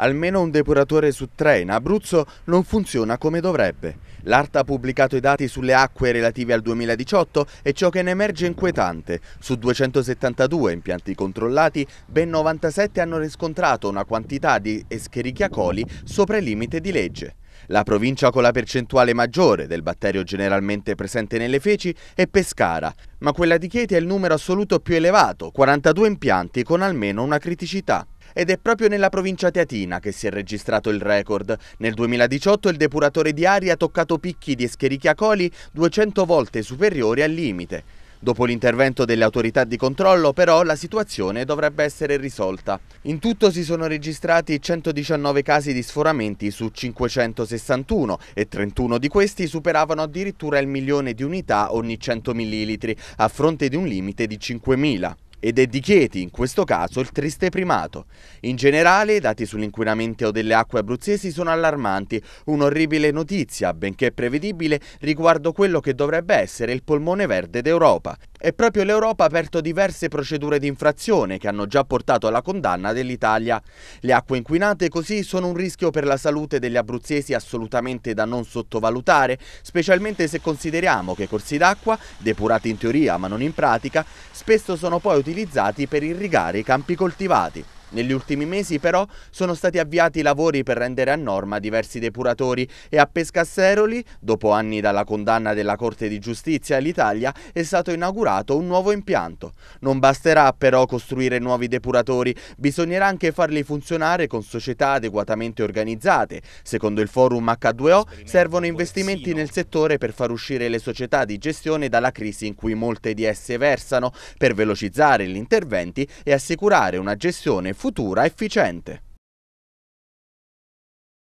Almeno un depuratore su tre in Abruzzo non funziona come dovrebbe. L'ARTA ha pubblicato i dati sulle acque relative al 2018 e ciò che ne emerge è inquietante. Su 272 impianti controllati, ben 97 hanno riscontrato una quantità di Escherichia coli sopra il limite di legge. La provincia con la percentuale maggiore del batterio generalmente presente nelle feci è Pescara, ma quella di Chieti è il numero assoluto più elevato, 42 impianti con almeno una criticità. Ed è proprio nella provincia teatina che si è registrato il record. Nel 2018 il depuratore di aria ha toccato picchi di Escherichia coli 200 volte superiori al limite. Dopo l'intervento delle autorità di controllo, però, la situazione dovrebbe essere risolta. In tutto si sono registrati 119 casi di sforamenti su 561 e 31 di questi superavano addirittura il milione di unità ogni 100 millilitri, a fronte di un limite di 5.000 ed è di Chieti, in questo caso, il triste primato. In generale, i dati sull'inquinamento delle acque abruzzesi sono allarmanti, un'orribile notizia, benché prevedibile, riguardo quello che dovrebbe essere il polmone verde d'Europa. E proprio l'Europa ha aperto diverse procedure di infrazione che hanno già portato alla condanna dell'Italia. Le acque inquinate così sono un rischio per la salute degli abruzzesi assolutamente da non sottovalutare, specialmente se consideriamo che corsi d'acqua, depurati in teoria ma non in pratica, spesso sono poi utilizzati utilizzati per irrigare i campi coltivati. Negli ultimi mesi però sono stati avviati lavori per rendere a norma diversi depuratori e a Pescasseroli, dopo anni dalla condanna della Corte di Giustizia all'Italia, è stato inaugurato un nuovo impianto. Non basterà però costruire nuovi depuratori, bisognerà anche farli funzionare con società adeguatamente organizzate. Secondo il forum H2O servono investimenti nel settore per far uscire le società di gestione dalla crisi in cui molte di esse versano, per velocizzare gli interventi e assicurare una gestione futura efficiente.